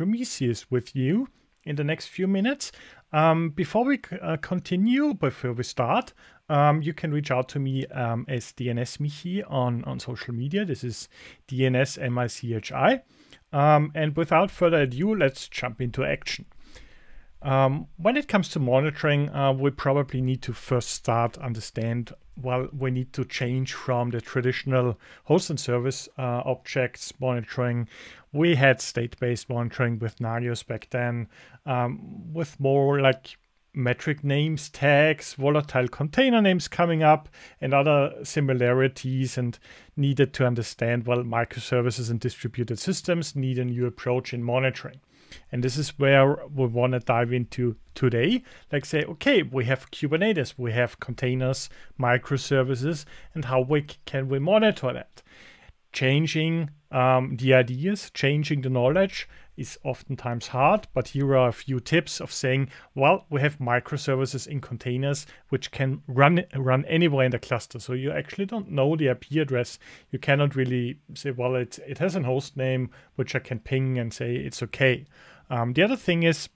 Prometheus with you in the next few minutes. Um, before we uh, continue, before we start, um, you can reach out to me um, as Michi on, on social media. This is DNS Um, and without further ado, let's jump into action. Um, when it comes to monitoring, uh, we probably need to first start understand well, we need to change from the traditional host and service uh, objects monitoring. We had state-based monitoring with Nagios back then, um, with more like metric names, tags, volatile container names coming up, and other similarities, and needed to understand well microservices and distributed systems need a new approach in monitoring. And this is where we want to dive into today. Like say, okay, we have Kubernetes, we have containers, microservices, and how we can we monitor that? Changing um, the ideas, changing the knowledge is oftentimes hard, but here are a few tips of saying, well, we have microservices in containers which can run run anywhere in the cluster. So you actually don't know the IP address. You cannot really say, well, it, it has a host name which I can ping and say it's okay. Um, the other thing is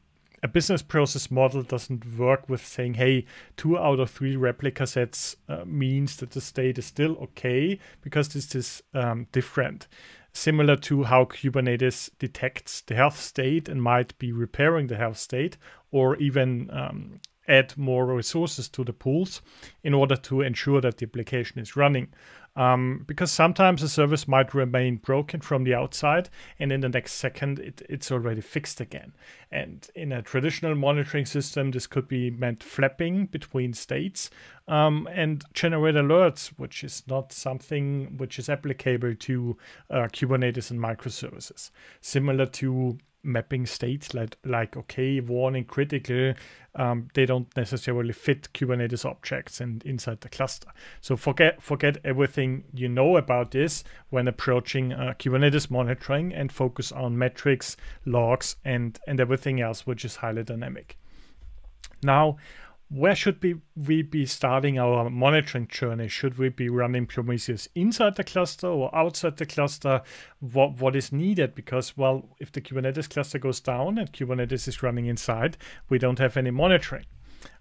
a business process model doesn't work with saying, hey, two out of three replica sets uh, means that the state is still okay because this is um, different. Similar to how Kubernetes detects the health state and might be repairing the health state or even um, add more resources to the pools in order to ensure that the application is running. Um, because sometimes a service might remain broken from the outside and in the next second it, it's already fixed again. And in a traditional monitoring system, this could be meant flapping between states um, and generate alerts, which is not something which is applicable to uh, Kubernetes and microservices, similar to mapping states like, like okay, warning, critical, um, they don't necessarily fit Kubernetes objects and inside the cluster. So forget forget everything you know about this when approaching uh, Kubernetes monitoring and focus on metrics, logs, and and everything else which is highly dynamic. Now, where should be we be starting our monitoring journey? Should we be running Prometheus inside the cluster or outside the cluster? What what is needed? Because well, if the Kubernetes cluster goes down and Kubernetes is running inside, we don't have any monitoring.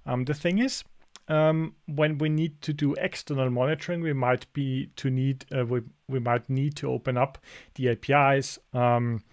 Um, the thing is, um, when we need to do external monitoring, we might be to need uh, we we might need to open up the APIs um,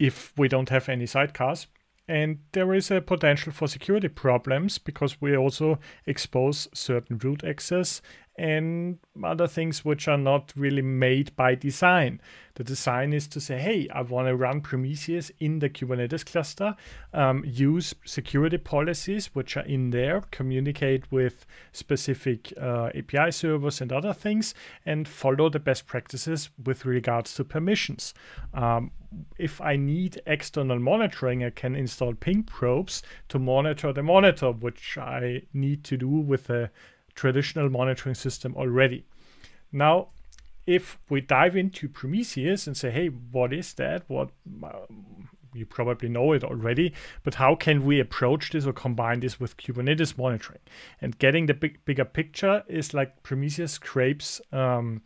if we don't have any sidecars and there is a potential for security problems because we also expose certain root access and other things which are not really made by design. The design is to say, hey, I want to run Prometheus in the Kubernetes cluster, um, use security policies which are in there, communicate with specific uh, API servers and other things, and follow the best practices with regards to permissions. Um, if I need external monitoring, I can install ping probes to monitor the monitor, which I need to do with a traditional monitoring system already. Now, if we dive into Prometheus and say, hey, what is that? What um, you probably know it already, but how can we approach this or combine this with Kubernetes monitoring? And getting the big, bigger picture is like Prometheus scrapes um,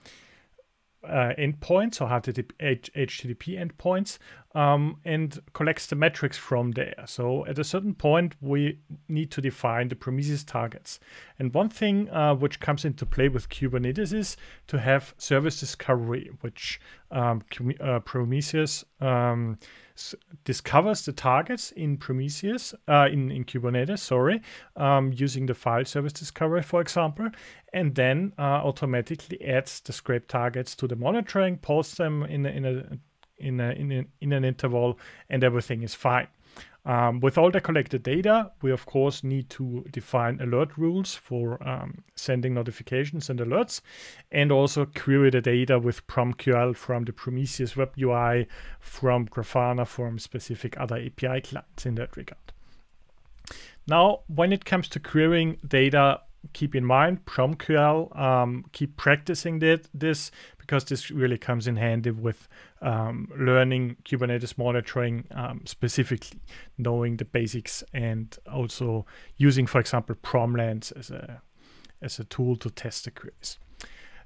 uh, endpoints or HTTP endpoints um, and collects the metrics from there. So at a certain point, we need to define the Prometheus targets. And one thing uh, which comes into play with Kubernetes is to have service discovery, which um, uh, Prometheus um, discovers the targets in Prometheus, uh, in, in Kubernetes, sorry, um, using the file service discovery, for example, and then uh, automatically adds the scrape targets to the monitoring, posts them in in a in, a, in, a, in an interval and everything is fine. Um, with all the collected data, we of course need to define alert rules for um, sending notifications and alerts, and also query the data with PromQL from the Prometheus web UI, from Grafana, from specific other API clients in that regard. Now, when it comes to querying data keep in mind PromQL. Um, keep practicing that, this because this really comes in handy with um, learning Kubernetes monitoring um, specifically, knowing the basics, and also using, for example, Promlands as a as a tool to test the queries.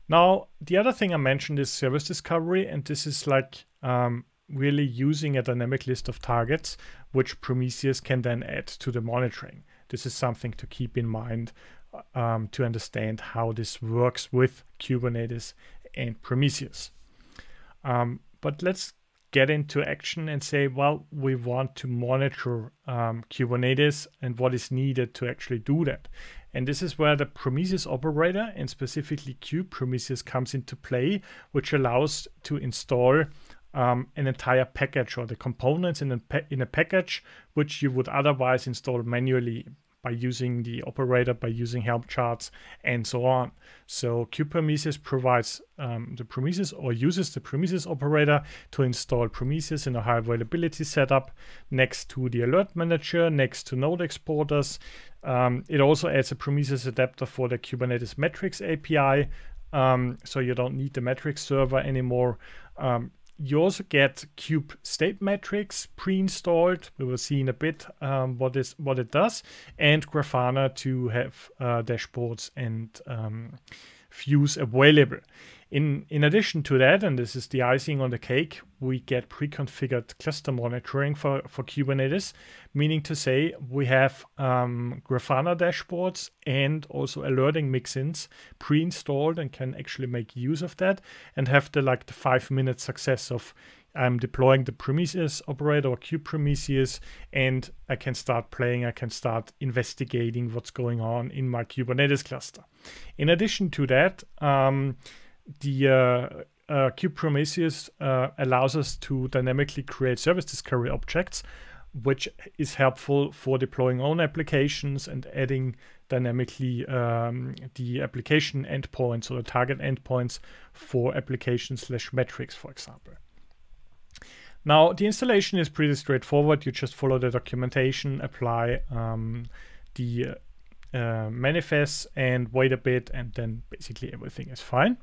Now, the other thing I mentioned is service discovery, and this is like um, really using a dynamic list of targets, which Prometheus can then add to the monitoring. This is something to keep in mind um, to understand how this works with Kubernetes and Prometheus. Um, but let's get into action and say, well, we want to monitor um, Kubernetes and what is needed to actually do that. And this is where the Prometheus operator and specifically Kube Prometheus comes into play, which allows to install um, an entire package or the components in a, in a package, which you would otherwise install manually by using the operator, by using help charts, and so on. So Kubernetes provides um, the Prometheus or uses the Prometheus operator to install Prometheus in a high availability setup next to the alert manager, next to node exporters. Um, it also adds a Prometheus adapter for the Kubernetes metrics API. Um, so you don't need the metrics server anymore. Um, you also get cube state metrics pre-installed. We will see in a bit um, what is what it does, and Grafana to have uh, dashboards and um, views available. In, in addition to that, and this is the icing on the cake, we get pre-configured cluster monitoring for, for Kubernetes, meaning to say we have um, Grafana dashboards and also alerting mixins pre-installed and can actually make use of that and have the like the five minute success of I'm deploying the Prometheus operator or kubeprometheus, and I can start playing, I can start investigating what's going on in my Kubernetes cluster. In addition to that, um, the uh, uh Prometheus uh, allows us to dynamically create service discovery objects, which is helpful for deploying own applications and adding dynamically um, the application endpoints or the target endpoints for application slash metrics, for example. Now, the installation is pretty straightforward. You just follow the documentation, apply um, the uh, and wait a bit, and then basically everything is fine.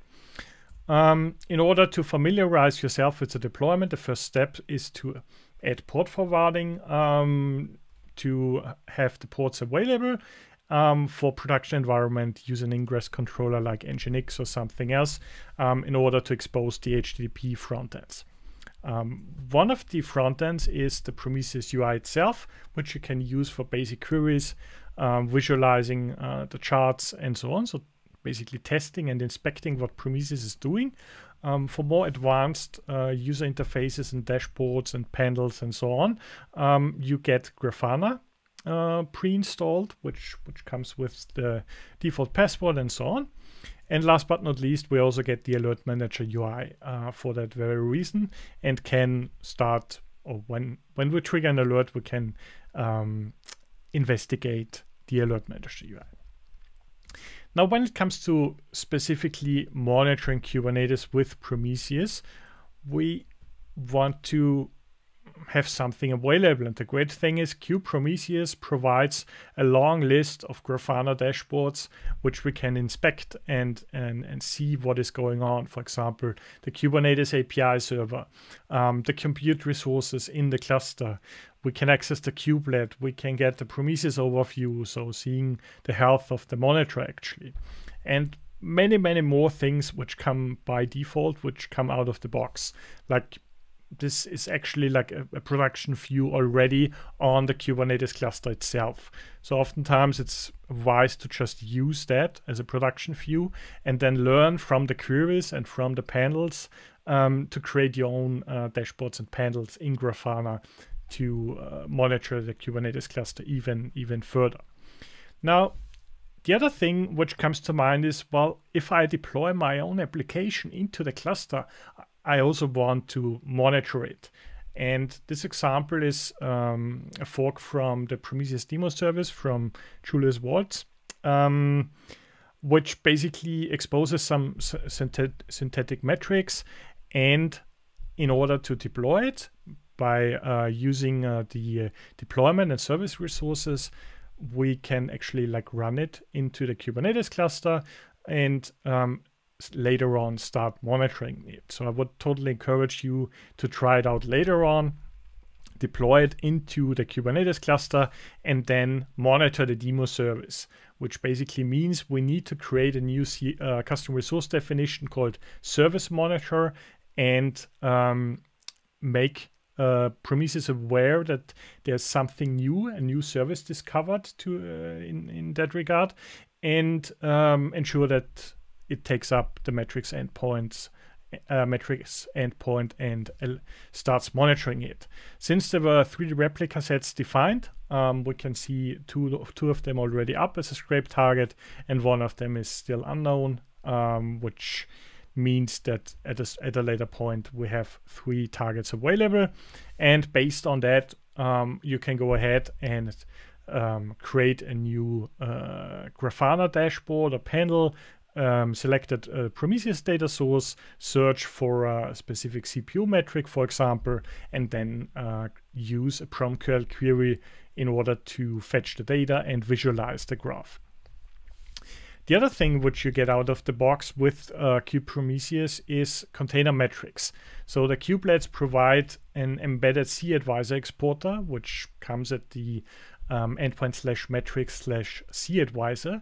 Um, in order to familiarize yourself with the deployment, the first step is to add port forwarding um, to have the ports available um, for production environment use an ingress controller like Nginx or something else um, in order to expose the HTTP front ends. Um, one of the front ends is the Prometheus UI itself, which you can use for basic queries, um, visualizing uh, the charts and so on. So basically testing and inspecting what Prometheus is doing. Um, for more advanced uh, user interfaces and dashboards and panels and so on, um, you get Grafana uh, pre-installed, which which comes with the default password and so on. And last but not least, we also get the Alert Manager UI uh, for that very reason, and can start or when when we trigger an alert, we can um, investigate the Alert Manager UI. Now, when it comes to specifically monitoring Kubernetes with Prometheus, we want to have something available. And the great thing is kube Prometheus provides a long list of Grafana dashboards which we can inspect and, and, and see what is going on. For example, the Kubernetes API server, um, the compute resources in the cluster. We can access the kubelet. We can get the Prometheus overview, so seeing the health of the monitor actually. And many many more things which come by default which come out of the box like this is actually like a, a, production view already on the Kubernetes cluster itself. So oftentimes it's wise to just use that as a production view and then learn from the queries and from the panels um, to create your own uh, dashboards and panels in Grafana to uh, monitor the Kubernetes cluster even, even further. Now, the other thing which comes to mind is, well, if I deploy my own application into the cluster, I also want to monitor it. And this example is um, a fork from the Prometheus demo service from Julius Waltz, um, which basically exposes some synthet synthetic metrics. And in order to deploy it by uh, using uh, the uh, deployment and service resources, we can actually like run it into the Kubernetes cluster and um, later on start monitoring it. So I would totally encourage you to try it out later on, deploy it into the Kubernetes cluster, and then monitor the demo service, which basically means we need to create a new C uh, custom resource definition called service monitor and um, make uh, Prometheus aware that there's something new, a new service discovered to uh, in in that regard, and um, ensure that it takes up the metrics endpoints uh, metrics endpoint and uh, starts monitoring it. Since there were 3 replica sets defined, um, we can see two, two of them already up as a scrape target and one of them is still unknown, um, which means that at a, at a later point we have three targets available. And based on that, um, you can go ahead and um, create a new uh, Grafana dashboard or panel um, selected a Prometheus data source, search for a specific CPU metric, for example, and then uh, use a PromQL query in order to fetch the data and visualize the graph. The other thing which you get out of the box with uh, Prometheus is container metrics. So the kubelets provide an embedded C advisor exporter, which comes at the um, endpoint slash metrics slash C advisor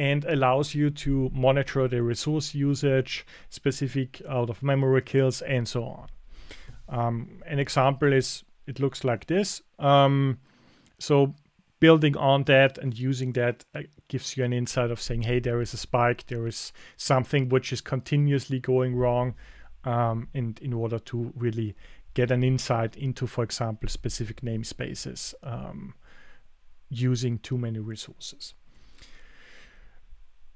and allows you to monitor the resource usage, specific out of memory kills, and so on. Um, an example is it looks like this. Um, so building on that and using that uh, gives you an insight of saying, hey, there is a spike, there is something which is continuously going wrong, um, and in order to really get an insight into, for example, specific namespaces um, using too many resources.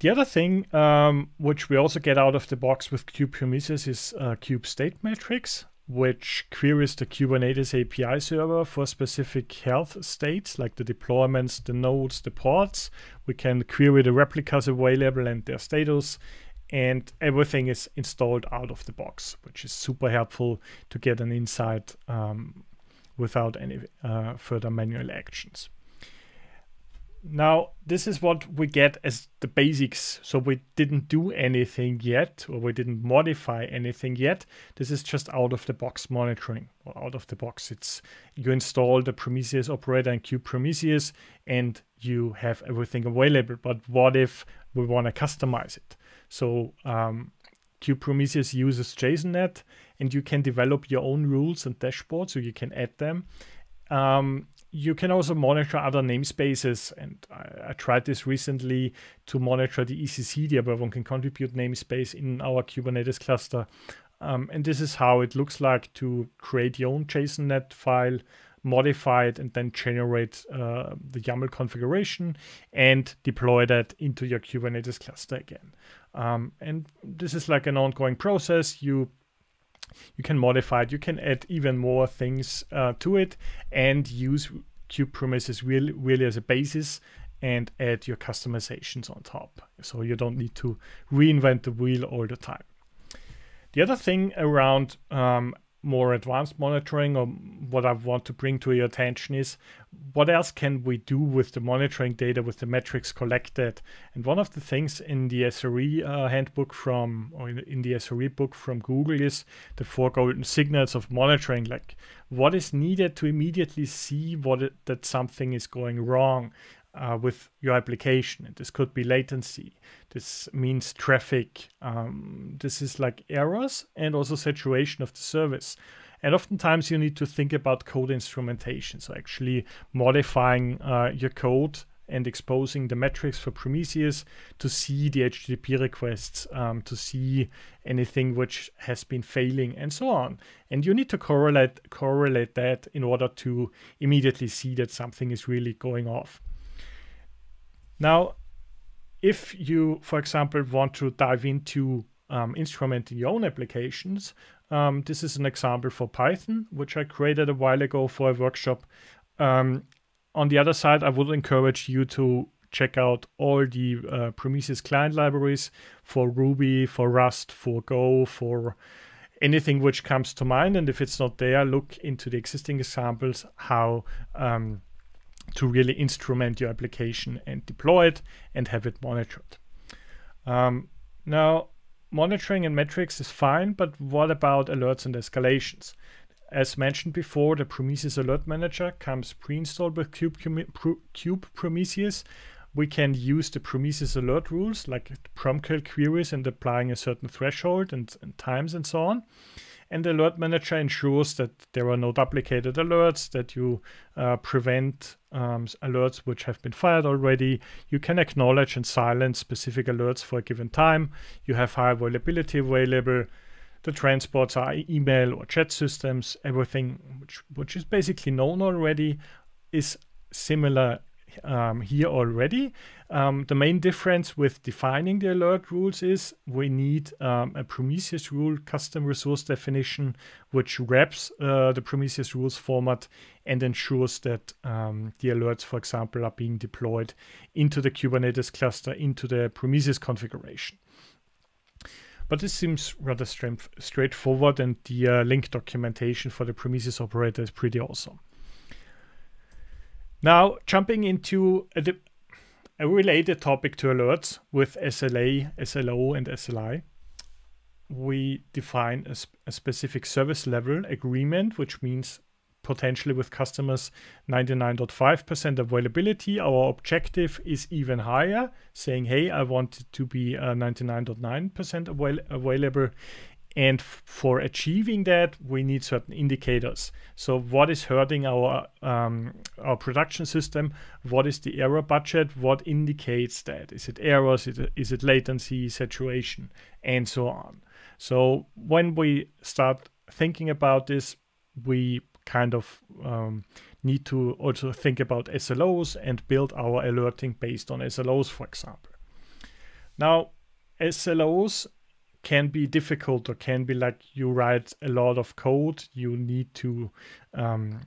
The other thing um, which we also get out of the box with Cube Prometheus is uh, Cube State Matrix, which queries the Kubernetes API server for specific health states like the deployments, the nodes, the ports. We can query the replicas available and their status, and everything is installed out of the box, which is super helpful to get an insight um, without any uh, further manual actions. Now, this is what we get as the basics. So we didn't do anything yet, or we didn't modify anything yet. This is just out of the box monitoring, or out of the box. It's you install the Prometheus operator and Cube Prometheus, and you have everything available. But what if we want to customize it? So um, Cube Prometheus uses JSONNet, and you can develop your own rules and dashboards, so you can add them. Um, you can also monitor other namespaces, and I, I, tried this recently to monitor the ECC. there where one can contribute namespace in our Kubernetes cluster. Um, and this is how it looks like to create your own JSONNet file, modify it, and then generate uh, the YAML configuration and deploy that into your Kubernetes cluster again. Um, and this is like an ongoing process. You you can modify it, you can add even more things uh, to it and use cube premises really, really as a basis and add your customizations on top. So you don't need to reinvent the wheel all the time. The other thing around um, more advanced monitoring or what I want to bring to your attention is what else can we do with the monitoring data, with the metrics collected? And one of the things in the SRE uh, handbook from, or in the SRE book from Google is the four golden signals of monitoring, like what is needed to immediately see what it, that something is going wrong uh, with your application. This could be latency. This means traffic. Um, this is like errors and also saturation of the service. And oftentimes you need to think about code instrumentation. So actually modifying uh, your code and exposing the metrics for Prometheus to see the HTTP requests, um, to see anything which has been failing, and so on. And you need to correlate correlate that in order to immediately see that something is really going off. Now, if you, for example, want to dive into um, instrumenting your own applications, um, this is an example for Python, which I created a while ago for a workshop. Um, on the other side, I would encourage you to check out all the uh, Prometheus client libraries for Ruby, for Rust, for Go, for anything which comes to mind. And if it's not there, look into the existing examples how um, to really instrument your application and deploy it and have it monitored. Um, now, monitoring and metrics is fine, but what about alerts and escalations? As mentioned before, the Prometheus Alert Manager comes pre-installed with Cube, Cube Prometheus. We can use the Prometheus alert rules like curl queries and applying a certain threshold and, and times and so on and the alert manager ensures that there are no duplicated alerts, that you uh, prevent um, alerts which have been fired already. You can acknowledge and silence specific alerts for a given time. You have high availability available. The transports are email or chat systems. Everything which, which is basically known already is similar um, here already. Um, the main difference with defining the alert rules is we need um, a Prometheus rule custom resource definition, which wraps uh, the Prometheus rules format and ensures that um, the alerts, for example, are being deployed into the Kubernetes cluster, into the Prometheus configuration. But this seems rather straightforward and the uh, link documentation for the Prometheus operator is pretty awesome. Now, jumping into a, a related topic to alerts with SLA, SLO, and SLI, we define a, sp a specific service level agreement, which means potentially with customers 99.5% availability. Our objective is even higher, saying, hey, I want it to be 99.9% uh, .9 avail available and for achieving that, we need certain indicators. So what is hurting our, um, our production system? What is the error budget? What indicates that? Is it errors? Is it, is it latency, saturation, and so on? So when we start thinking about this, we kind of um, need to also think about SLOs and build our alerting based on SLOs, for example. Now, SLOs can be difficult or can be like you write a lot of code you need to um,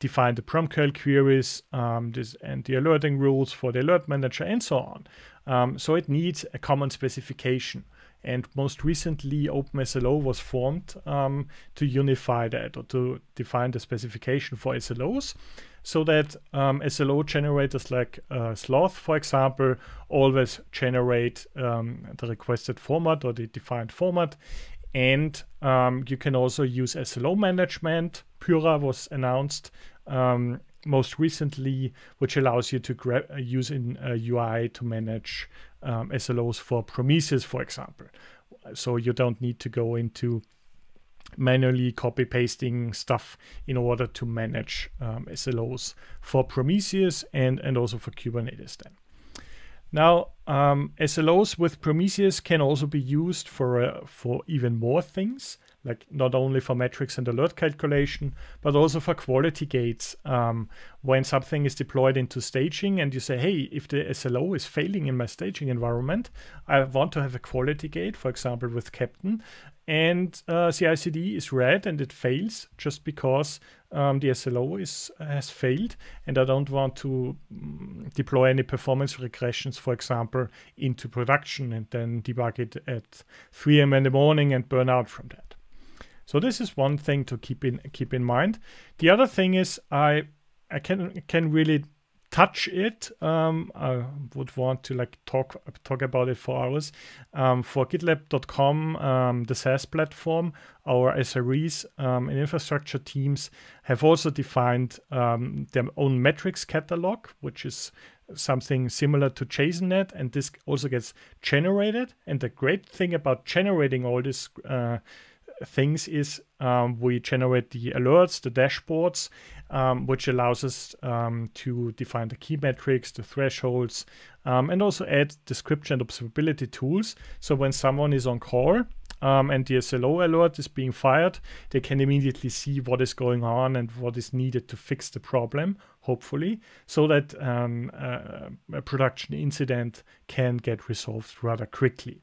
define the promql queries um, this, and the alerting rules for the alert manager and so on um, so it needs a common specification and most recently OpenSLO was formed um, to unify that or to define the specification for SLOs so that um, SLO generators like uh, Sloth, for example, always generate um, the requested format or the defined format. And um, you can also use SLO management. Pura was announced um, most recently, which allows you to uh, use in a uh, UI to manage um, SLOs for Prometheus, for example. So you don't need to go into manually copy pasting stuff in order to manage um, SLOs for Prometheus and, and also for Kubernetes then. Now, um, SLOs with Prometheus can also be used for, uh, for even more things, like not only for metrics and alert calculation, but also for quality gates. Um, when something is deployed into staging and you say, hey, if the SLO is failing in my staging environment, I want to have a quality gate, for example, with Captain, and uh, CI/CD is red and it fails just because um, the SLO is has failed, and I don't want to mm, deploy any performance regressions, for example, into production and then debug it at 3 a.m. in the morning and burn out from that. So this is one thing to keep in keep in mind. The other thing is I I can can really touch it. Um, I would want to like talk talk about it for hours. Um, for GitLab.com, um, the SaaS platform, our SREs um, and infrastructure teams have also defined um, their own metrics catalog, which is something similar to JSONNet, and this also gets generated. And the great thing about generating all this uh, things is um, we generate the alerts, the dashboards, um, which allows us um, to define the key metrics, the thresholds, um, and also add description and observability tools. So when someone is on call um, and the SLO alert is being fired, they can immediately see what is going on and what is needed to fix the problem, hopefully, so that a, um, uh, a production incident can get resolved rather quickly.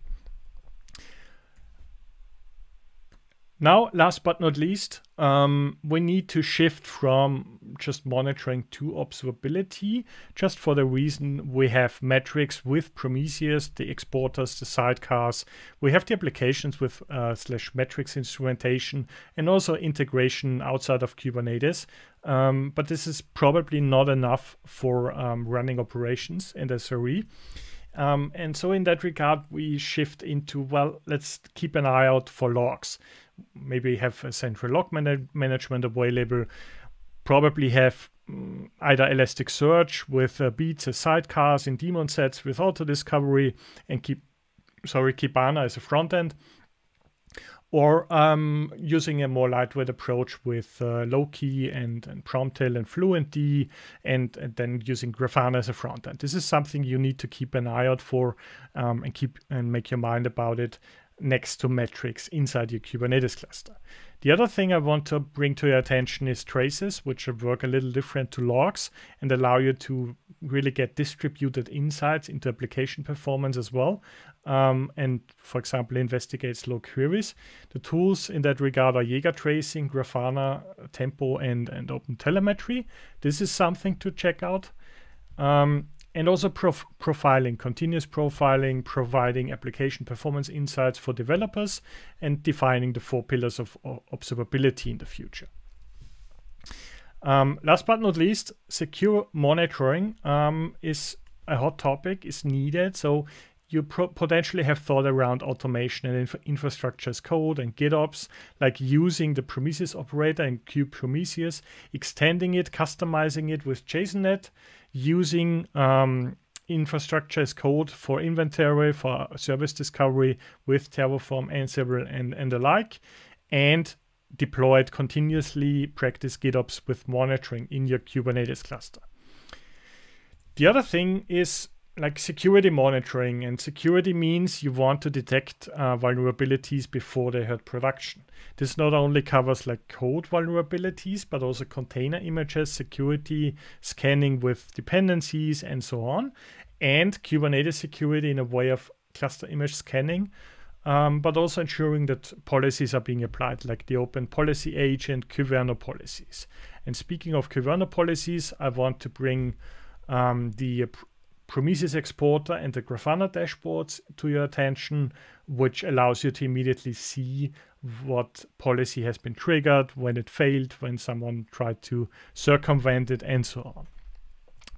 Now, last but not least, um, we need to shift from just monitoring to observability, just for the reason we have metrics with Prometheus, the exporters, the sidecars. We have the applications with uh, slash metrics instrumentation and also integration outside of Kubernetes. Um, but this is probably not enough for um, running operations in the SRE. Um, and so in that regard, we shift into, well, let's keep an eye out for logs maybe have a central log man- management available, probably have mm, either Elasticsearch with uh, beats as uh, sidecars in daemon sets with auto discovery and keep sorry Kibana as a front end or um, using a more lightweight approach with uh, Loki and, and Promptail and Fluentd, and, and, then using Grafana as a front end. This is something you need to keep an eye out for um, and keep and make your mind about it next to metrics inside your Kubernetes cluster. The other thing I want to bring to your attention is traces, which work a little different to logs and allow you to really get distributed insights into application performance as well. Um, and for example, investigate slow queries. The tools in that regard are Jaeger Tracing, Grafana, Tempo, and, and Open Telemetry. This is something to check out. Um, and also prof profiling, continuous profiling, providing application performance insights for developers, and defining the four pillars of observability in the future. Um, last but not least, secure monitoring um, is a hot topic, is needed. So you potentially have thought around automation and inf infrastructure as code and GitOps, like using the Prometheus operator and Kube Prometheus, extending it, customizing it with JSONNet, using um, infrastructure as code for inventory, for service discovery with Terraform, Ansible, and, and the like, and deployed continuously, practice GitOps with monitoring in your Kubernetes cluster. The other thing is like security monitoring, and security means you want to detect uh, vulnerabilities before they hurt production. This not only covers like code vulnerabilities, but also container images, security, scanning with dependencies, and so on, and Kubernetes security in a way of cluster image scanning, um, but also ensuring that policies are being applied, like the Open Policy Agent, Kubernetes policies. And speaking of Kubernetes policies, I want to bring um, the Prometheus Exporter and the Grafana dashboards to your attention, which allows you to immediately see what policy has been triggered, when it failed, when someone tried to circumvent it, and so on,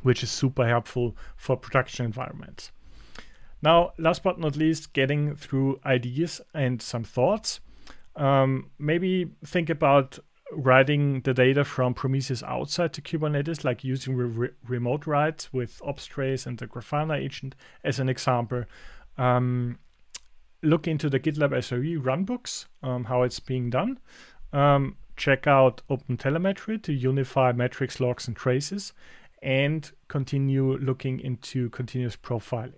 which is super helpful for production environments. Now, last but not least, getting through ideas and some thoughts. Um, maybe think about writing the data from Prometheus outside to Kubernetes, like using re remote writes with Opstrace and the Grafana agent as an example. Um, look into the GitLab SRE runbooks, um, how it's being done. Um, check out OpenTelemetry to unify metrics, logs, and traces, and continue looking into continuous profiling.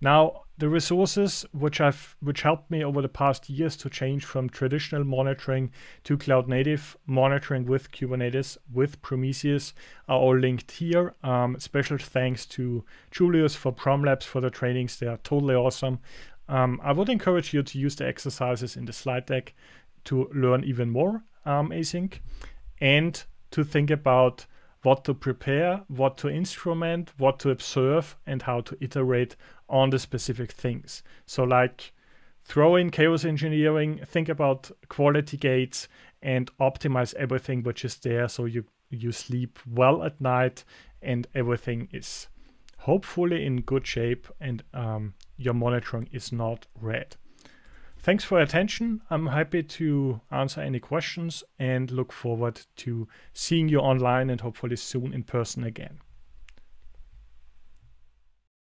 Now, the resources which I've which helped me over the past years to change from traditional monitoring to cloud native monitoring with Kubernetes with Prometheus are all linked here. Um, special thanks to Julius for Promlabs for the trainings; they are totally awesome. Um, I would encourage you to use the exercises in the slide deck to learn even more um, async, and to think about what to prepare, what to instrument, what to observe, and how to iterate on the specific things. So like throw in chaos engineering, think about quality gates and optimize everything which is there so you you sleep well at night and everything is hopefully in good shape and um, your monitoring is not red. Thanks for attention. I'm happy to answer any questions and look forward to seeing you online and hopefully soon in person again.